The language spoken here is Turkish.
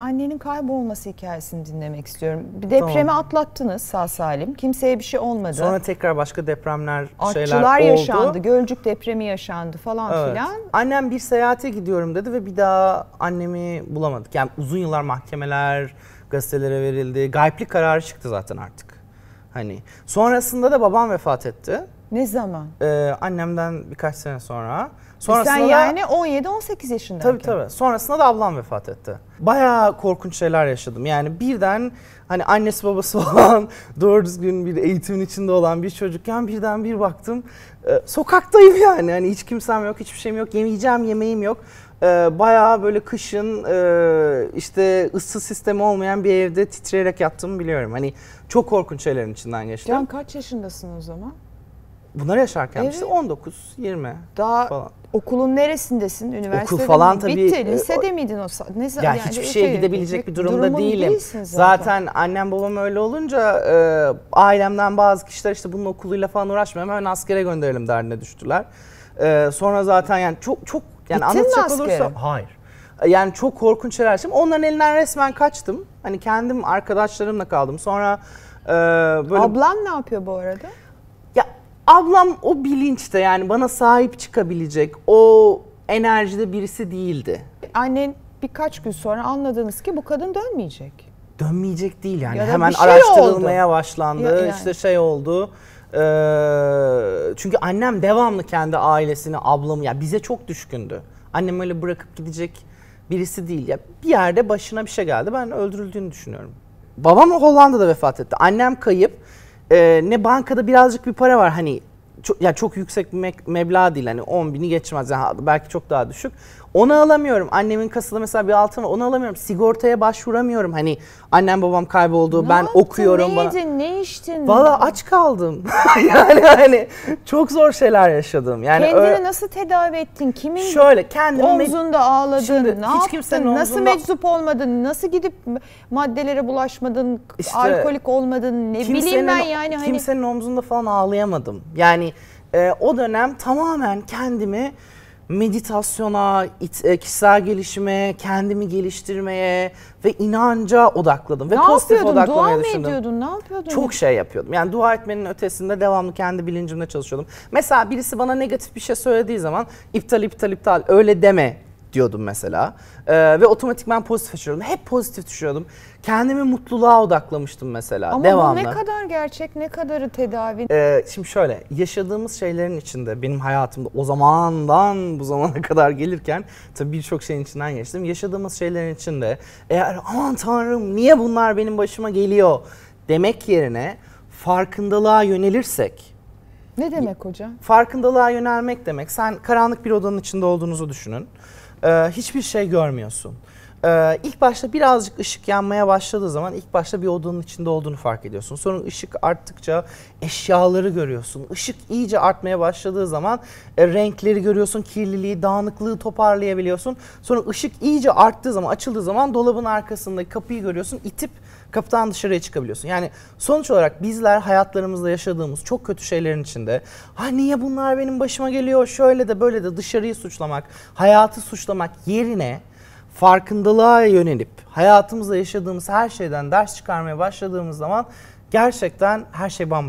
annenin kaybolması hikayesini dinlemek istiyorum. Bir depremi tamam. atlattınız sağ salim. Kimseye bir şey olmadı. Sonra tekrar başka depremler Artçılar şeyler oldu. yaşandı. Gölcük depremi yaşandı falan evet. filan. Annem bir seyahate gidiyorum dedi ve bir daha annemi bulamadık. Yani uzun yıllar mahkemeler gazetelere verildi. Gayiplik kararı çıktı zaten artık. Hani sonrasında da babam vefat etti. Ne zaman? Ee, annemden birkaç sene sonra. E Sonrasında Sen yani 17-18 yaşında. Tabii tabii. Sonrasında da ablam vefat etti. Bayağı korkunç şeyler yaşadım. Yani birden hani annesi babası olan, doğru düzgün bir eğitimin içinde olan bir çocukken birden bir baktım. E, sokaktayım yani. Hani hiç kimsem yok, hiçbir şeyim yok. Yemeyeceğim yemeğim yok. E, bayağı böyle kışın e, işte ısı sistemi olmayan bir evde titreyerek yattığımı biliyorum. Hani çok korkunç şeylerin içinden geçtim. Can kaç yaşındasın o zaman? bunları yaşarken evet. işte 19, 20 Daha falan. Okulun neresindesin? Üniversitede Okul falan mi? tabii. Bitti. E, Lisede o, miydin o? Neyse, yani, yani hiçbir şey, şeye şey, gidebilecek bir durumda değilim. Zaten. zaten annem babam öyle olunca e, ailemden bazı kişiler işte bunun okuluyla falan uğraşmayalım hemen askere gönderelim derdine düştüler. E, sonra zaten yani çok çok yani Bittin anlatacak olursa hayır. Yani çok korkunç şeyler şimdi. Onların elinden resmen kaçtım. Hani kendim arkadaşlarımla kaldım. Sonra e, böyle... Ablan ne yapıyor bu arada? ablam o bilinçte yani bana sahip çıkabilecek o enerjide birisi değildi. Annen birkaç gün sonra anladınız ki bu kadın dönmeyecek. Dönmeyecek değil yani. Ya Hemen şey araştırılmaya oldu. başlandı. Ya, yani. İşte şey oldu. Ee, çünkü annem devamlı kendi ailesini, ablamı ya yani bize çok düşkündü. Annem öyle bırakıp gidecek birisi değil. Ya bir yerde başına bir şey geldi. Ben öldürüldüğünü düşünüyorum. Babam Hollanda'da vefat etti. Annem kayıp. Ee, ne bankada birazcık bir para var hani çok, yani çok yüksek bir me- meblağ değil hani 10 bini geçmez yani belki çok daha düşük. Onu alamıyorum. Annemin kasada mesela bir altın var onu alamıyorum. Sigortaya başvuramıyorum. Hani annem babam kayboldu ne ben yaptın, okuyorum. Ne bana... yedin ne içtin? Valla aç kaldım. yani hani çok zor şeyler yaşadım. Yani Kendini öyle... nasıl tedavi ettin? Kimin Şöyle, kendimi omzunda ağladın? Şimdi, ne hiç yaptın? omzunda... Nasıl meczup olmadın? Nasıl gidip maddelere bulaşmadın? İşte, alkolik olmadın? Ne bileyim ben yani. Hani... omzunda falan ağlayamadım. Yani e, o dönem tamamen kendimi meditasyona, it, e, kişisel gelişime, kendimi geliştirmeye ve inanca odakladım. Ve pozitif yapıyordun? Odaklamaya dua düşündüm. mı ediyordun? Ne yapıyordun? Çok şey yapıyordum. Yani dua etmenin ötesinde devamlı kendi bilincimle çalışıyordum. Mesela birisi bana negatif bir şey söylediği zaman iptal iptal iptal öyle deme diyordum mesela. Ee, ve otomatikman pozitif düşünüyordum. Hep pozitif düşünüyordum. Kendimi mutluluğa odaklamıştım mesela Ama devamlı. Ama ne kadar gerçek, ne kadarı tedavi? Ee, şimdi şöyle, yaşadığımız şeylerin içinde benim hayatımda o zamandan bu zamana kadar gelirken tabii birçok şeyin içinden geçtim. Yaşadığımız şeylerin içinde eğer aman tanrım niye bunlar benim başıma geliyor demek yerine farkındalığa yönelirsek ne demek hocam? Farkındalığa yönelmek demek. Sen karanlık bir odanın içinde olduğunuzu düşünün. Ee, hiçbir şey görmüyorsun. Ee, ilk başta birazcık ışık yanmaya başladığı zaman ilk başta bir odanın içinde olduğunu fark ediyorsun. Sonra ışık arttıkça eşyaları görüyorsun. Işık iyice artmaya başladığı zaman e, renkleri görüyorsun, kirliliği, dağınıklığı toparlayabiliyorsun. Sonra ışık iyice arttığı zaman, açıldığı zaman dolabın arkasındaki kapıyı görüyorsun. itip kapıdan dışarıya çıkabiliyorsun. Yani sonuç olarak bizler hayatlarımızda yaşadığımız çok kötü şeylerin içinde ha niye bunlar benim başıma geliyor şöyle de böyle de dışarıyı suçlamak, hayatı suçlamak yerine farkındalığa yönelip hayatımızda yaşadığımız her şeyden ders çıkarmaya başladığımız zaman gerçekten her şey bambaşka.